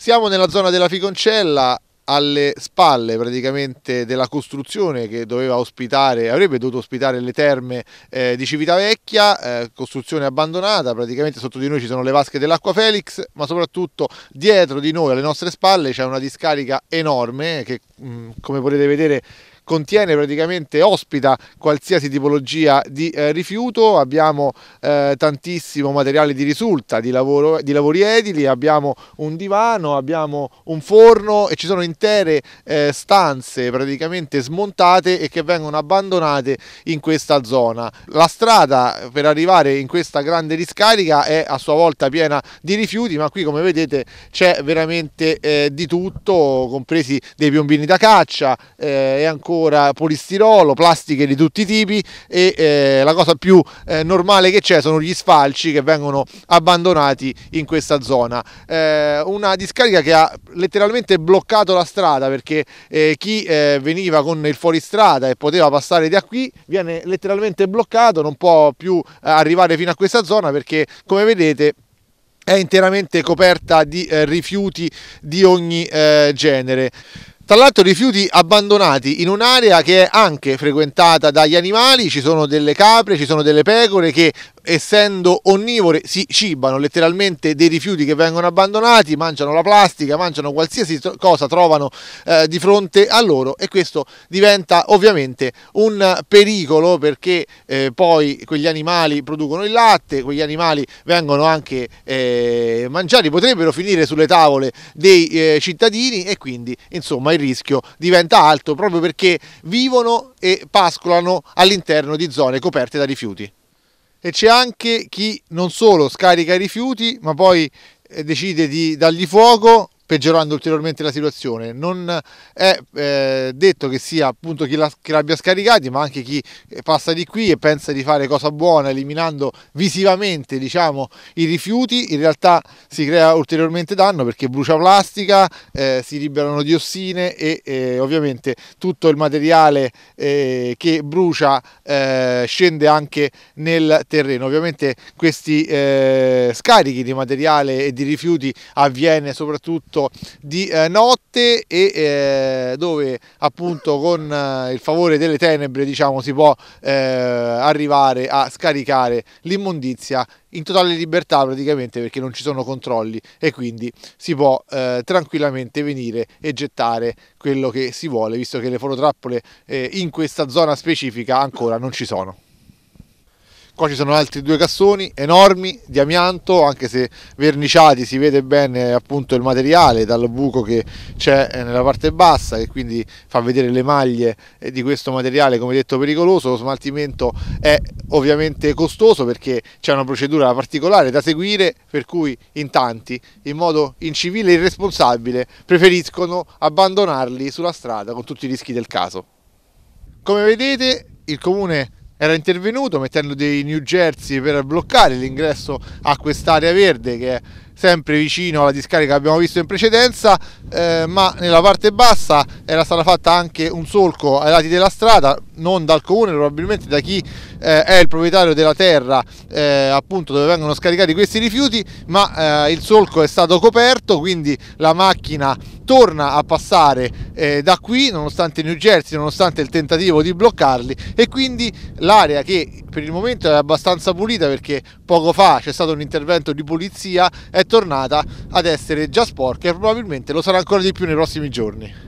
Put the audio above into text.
Siamo nella zona della Ficoncella, alle spalle praticamente della costruzione che doveva ospitare, avrebbe dovuto ospitare le terme eh, di Civitavecchia, eh, costruzione abbandonata, praticamente sotto di noi ci sono le vasche dell'Acqua Felix, ma soprattutto dietro di noi, alle nostre spalle, c'è una discarica enorme che mh, mm, come potete vedere contiene praticamente, ospita qualsiasi tipologia di eh, rifiuto, abbiamo eh, tantissimo materiale di risulta, di, lavoro, di, lavori edili, abbiamo un divano, abbiamo un forno e ci sono intere eh, stanze praticamente smontate e che vengono abbandonate in questa zona. La strada per arrivare in questa grande discarica è a sua volta piena di rifiuti, ma qui come vedete c'è veramente eh, di tutto, compresi dei piombini da caccia eh, e ancora ancora polistirolo, plastiche di tutti i tipi e eh, la cosa più eh, normale che c'è sono gli sfalci che vengono abbandonati in questa zona. Eh, una discarica che ha letteralmente bloccato la strada perché eh, chi eh, veniva con il fuoristrada e poteva passare da qui viene letteralmente bloccato, non può più eh, arrivare fino a questa zona perché come vedete è interamente coperta di eh, rifiuti di ogni eh, genere. Tra l'altro rifiuti abbandonati in un'area che è anche frequentata dagli animali, ci sono delle capre, ci sono delle pecore che essendo onnivore si cibano letteralmente dei rifiuti che vengono abbandonati, mangiano la plastica, mangiano qualsiasi cosa trovano eh, di fronte a loro e questo diventa ovviamente un pericolo perché eh, poi quegli animali producono il latte, quegli animali vengono anche eh, mangiati, potrebbero finire sulle tavole dei eh, cittadini e quindi insomma il il rischio diventa alto proprio perché vivono e pascolano all'interno di zone coperte da rifiuti. E c'è anche chi non solo scarica i rifiuti, ma poi eh, decide di dargli fuoco peggiorando ulteriormente la situazione. Non è eh, detto che sia appunto chi, la, chi l'abbia scaricato, ma anche chi eh, passa di qui e pensa di fare cosa buona eliminando visivamente diciamo, i rifiuti, in realtà si crea ulteriormente danno perché brucia plastica, eh, si liberano diossine e eh, ovviamente tutto il materiale eh, che brucia eh, scende anche nel terreno. Ovviamente questi scarichi di materiale e di rifiuti avviene soprattutto soprattutto di eh, notte e eh, dove appunto con eh, il favore delle tenebre diciamo, si può arrivare a scaricare l'immondizia in totale libertà praticamente perché non ci sono controlli e quindi si può eh, tranquillamente venire e gettare quello che si vuole visto che le forotrappole eh, in questa zona specifica ancora non ci sono. Qua ci sono altri due cassoni enormi di amianto, anche se verniciati si vede bene appunto il materiale dal buco che c'è eh, nella parte bassa e quindi fa vedere le maglie eh, di questo materiale come detto pericoloso. Lo smaltimento è ovviamente costoso perché c'è una procedura particolare da seguire per cui in tanti in modo incivile e irresponsabile preferiscono abbandonarli sulla strada con tutti i rischi del caso. Come vedete il comune era intervenuto mettendo dei New Jersey per bloccare l'ingresso a quest'area verde che è sempre vicino alla discarica che abbiamo visto in precedenza, eh, ma nella parte bassa era stata fatta anche un solco ai lati della strada, non dal comune, probabilmente da chi eh, è il proprietario della terra eh, appunto dove vengono scaricati questi rifiuti, ma eh, il solco è stato coperto, quindi la macchina torna a passare eh, da qui, nonostante New Jersey, nonostante il tentativo di bloccarli e quindi l'area che per il momento è abbastanza pulita perché poco fa c'è stato un intervento di pulizia, è tornata ad essere già sporca e probabilmente lo sarà ancora di più nei prossimi giorni.